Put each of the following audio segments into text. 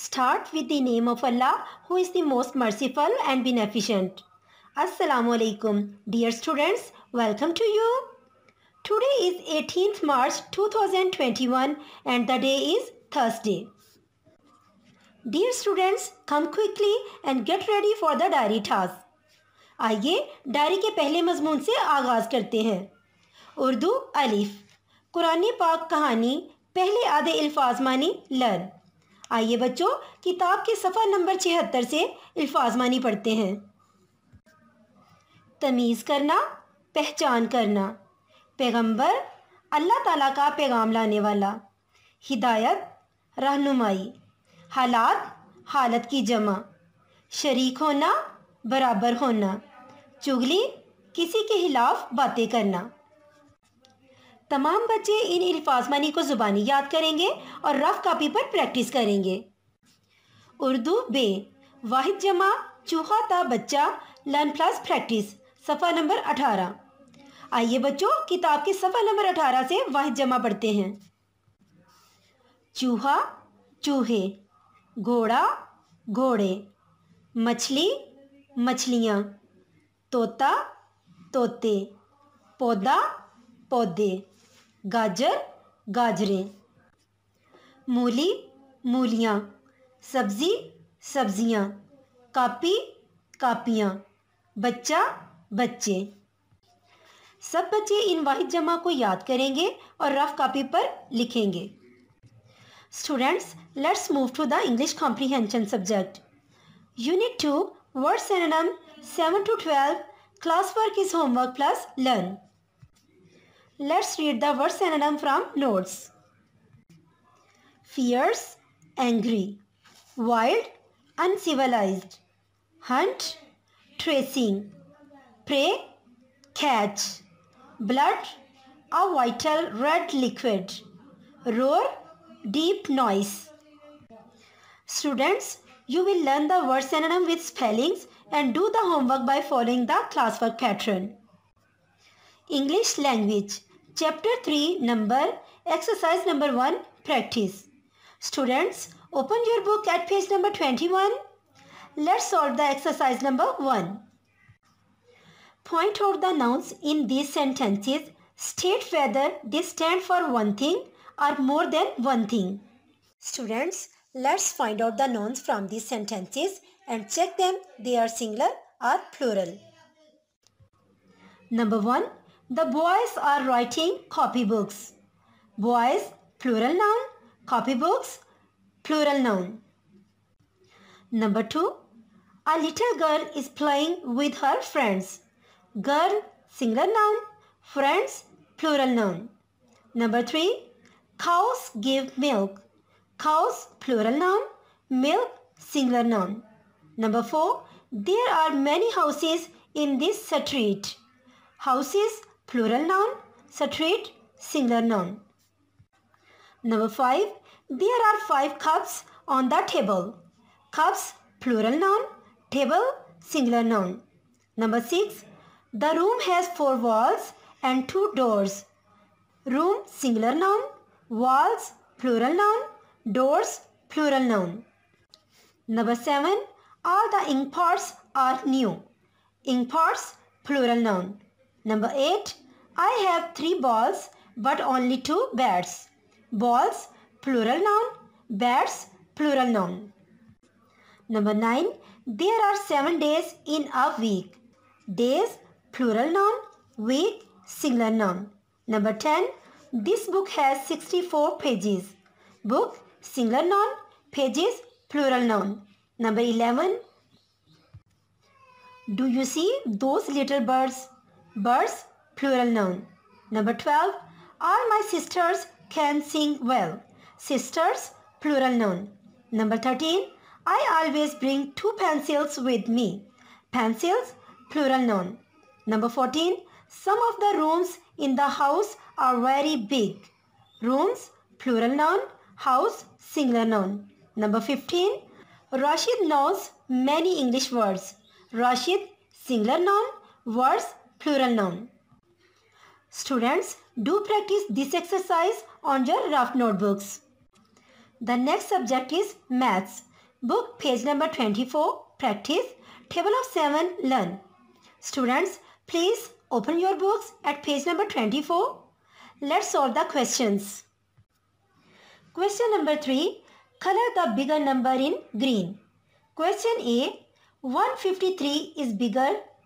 Start with the name of Allah who is the most merciful and beneficent. Assalamu alaikum. Dear students, welcome to you. Today is 18th March 2021 and the day is Thursday. Dear students, come quickly and get ready for the diary task. आइए diary के पहले मजमून से आगाज़ करते हैं उर्दू अलिफ कुरान पाक कहानी पहले आधे अल्फाज मानी लर्न आइए बच्चों किताब के सफ़ा नंबर छिहत्तर से अल्फाजमानी पढ़ते हैं तमीज़ करना पहचान करना पैगंबर अल्लाह ताला का पैगाम लाने वाला हिदायत रहनुमाई हालात हालत की जमा शरीक होना बराबर होना चुगली किसी के खिलाफ बातें करना तमाम बच्चे इन अल्फाज मानी को ज़ुबानी याद करेंगे और रफ कापी पर प्रैक्टिस करेंगे उर्दू बे वाहिद जमा चूहा था बच्चा लर्न प्लस प्रैक्टिस सफ़ा नंबर अठारह आइए बच्चों किताब के सफ़ा नंबर अठारह से वाहिद जमा पढ़ते हैं चूहा चूहे घोड़ा घोड़े मछली मछलियाँ तोता तोते पौधा पौधे गाजर गाजरें मूली मूलियाँ सब्ज़ी सब्ज़ियाँ कापी कापियाँ बच्चा बच्चे सब बच्चे इन वाहिद जमा को याद करेंगे और रफ कापी पर लिखेंगे students let's move to the English comprehension subject unit two word एनम seven to twelve class work is homework plus learn Let's read the word synonym from notes. Fierce, angry. Wild, uncivilized. Hunt, tracing. Prey, catch. Blood, a vital red liquid. Roar, deep noise. Students, you will learn the word synonym with spellings and do the homework by following the classwork pattern. English language Chapter 3 number exercise number 1 practice. Students open your book at page number 21. Let's solve the exercise number 1. Point out the nouns in these sentences. State whether they stand for one thing or more than one thing. Students, let's find out the nouns from these sentences and check them they are singular or plural. Number 1. The boys are writing copybooks. Boys, plural noun. Copybooks, plural noun. Number two, a little girl is playing with her friends. Girl, singular noun. Friends, plural noun. Number three, cows give milk. Cows, plural noun. Milk, singular noun. Number four, there are many houses in this street. Houses, plural noun, saturate, singular noun. Number 5. There are 5 cups on the table. Cups, plural noun, table, singular noun. Number 6. The room has 4 walls and 2 doors. Room, singular noun, walls, plural noun, doors, plural noun. Number 7. All the ink parts are new. Ink parts, plural noun. Number 8. I have 3 balls but only 2 bats. Balls plural noun, bats plural noun. Number 9. There are 7 days in a week. Days plural noun, week singular noun. Number 10. This book has 64 pages. Book singular noun, pages plural noun. Number 11. Do you see those little birds? Birds, plural noun. Number 12. All my sisters can sing well. Sisters, plural noun. Number 13. I always bring two pencils with me. Pencils, plural noun. Number 14. Some of the rooms in the house are very big. Rooms, plural noun. House, singular noun. Number 15. Rashid knows many English words. Rashid, singular noun. Words, plural noun. Students, do practice this exercise on your rough notebooks. The next subject is Maths. Book page number 24, practice. Table of 7, learn. Students, please open your books at page number 24. Let's solve the questions. Question number 3. Color the bigger number in green. Question A. 153 is bigger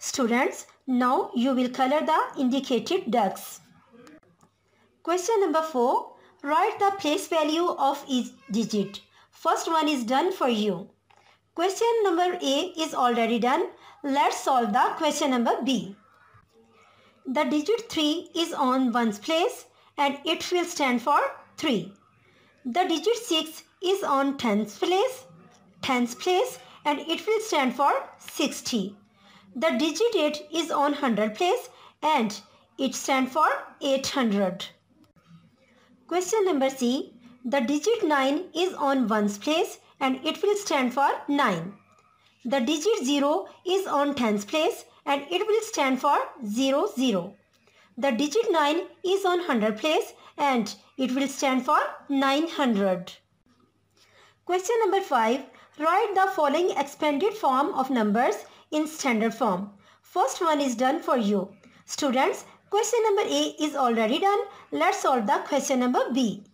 Students, now you will color the indicated ducks. Question number 4. Write the place value of each digit. First one is done for you. Question number A is already done. Let's solve the question number B. The digit 3 is on ones place and it will stand for 3. The digit 6 is on tens place, tens place and it will stand for 60. The digit 8 is on 100 place and it stands for 800. Question number C. The digit 9 is on 1's place and it will stand for 9. The digit 0 is on 10's place and it will stand for 0, 0. The digit 9 is on 100 place and it will stand for 900. Question number 5. Write the following expanded form of numbers in standard form. First one is done for you. Students, question number A is already done. Let's solve the question number B.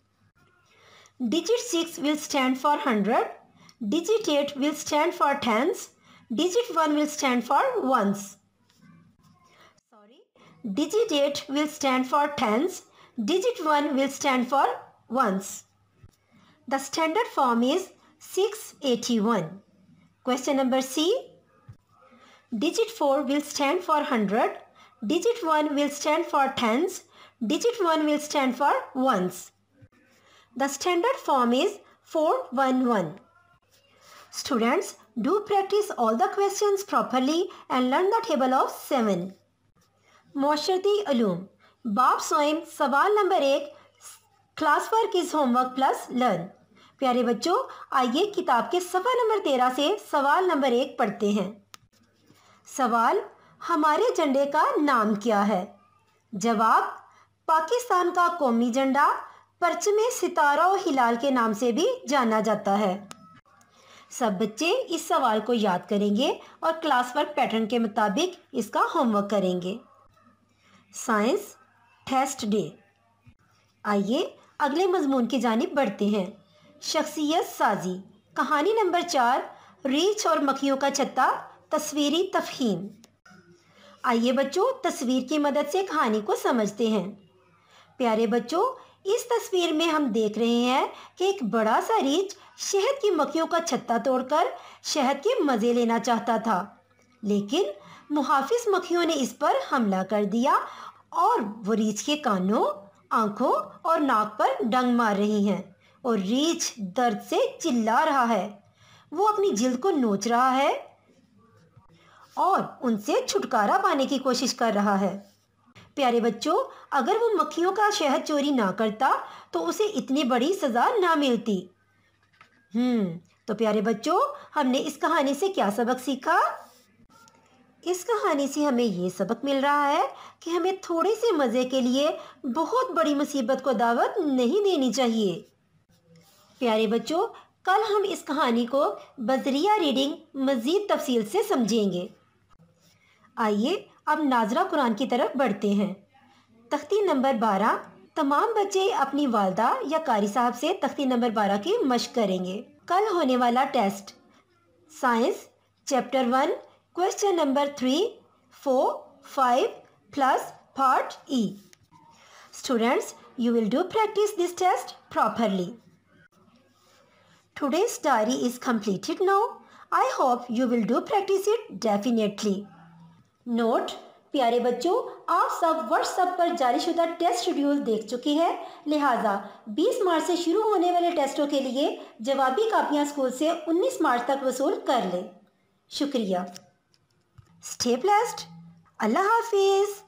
Digit 6 will stand for 100. Digit 8 will stand for tens. Digit 1 will stand for ones. Sorry. Digit 8 will stand for tens. Digit 1 will stand for ones. The standard form is 681. Question number C Digit 4 will stand for 100. Digit 1 will stand for tens. Digit 1 will stand for ones. The standard form is 411. Students, do practice all the questions properly and learn the table of 7. Moshadi Alum बाप सोइम Sawal number एक class work is homework plus learn प्यारे बच्चों आइए किताब के सफ़ा number तेरह से सवाल नंबर एक पढ़ते हैं सवाल हमारे झंडे का नाम क्या है जवाब पाकिस्तान का कौमी झंडा परचमे सितारा और हिलाल के नाम से भी जाना जाता है सब बच्चे इस सवाल को याद करेंगे और क्लास वर्क पैटर्न के मुताबिक इसका होमवर्क करेंगे साइंस टेस्ट डे आइए अगले मजमून की जानब बढ़ते हैं शख्सियत साजी कहानी नंबर चार रीछ और मक्खियों का छत्ता तस्वीरी तफहीम आइए बच्चों तस्वीर की मदद से कहानी को समझते हैं प्यारे बच्चों इस तस्वीर में हम देख रहे हैं कि एक बड़ा सा रीछ शहद की मक्खियों का छत्ता तोड़कर शहद के मज़े लेना चाहता था लेकिन मुहाफिज मक्खियों ने इस पर हमला कर दिया और वो रीछ के कानों आंखों और नाक पर डंग मार रही हैं और रीछ दर्द से चिल्ला रहा है वो अपनी जिल्द को नोच रहा है और उनसे छुटकारा पाने की कोशिश कर रहा है प्यारे बच्चों अगर वो मक्खियों का शहद चोरी ना करता तो उसे इतनी बड़ी सज़ा ना मिलती हम्म तो प्यारे बच्चों हमने इस कहानी से क्या सबक सीखा इस कहानी से हमें ये सबक मिल रहा है कि हमें थोड़े से मज़े के लिए बहुत बड़ी मुसीबत को दावत नहीं देनी चाहिए प्यारे बच्चों कल हम इस कहानी को बजरिया रीडिंग मज़ीद तफसील से समझेंगे आइए अब नाजरा कुरान की तरफ बढ़ते हैं तख्ती नंबर बारह तमाम बच्चे अपनी वालदा या कारी साहब से तख्ती नंबर बारह की मश्क करेंगे कल होने वाला test science chapter one question number three four five plus part E students you will do practice this test properly Today's diary is completed now I hope you will do practice it definitely note प्यारे बच्चों आप सब WhatsApp पर जारीशुदा test schedule देख चुके हैं लिहाजा 20 मार्च से शुरू होने वाले टेस्टों के लिए जवाबी कापियां स्कूल से 19 मार्च तक वसूल कर लें शुक्रिया स्टे ब्लेस्ड अल्लाह हाफिज़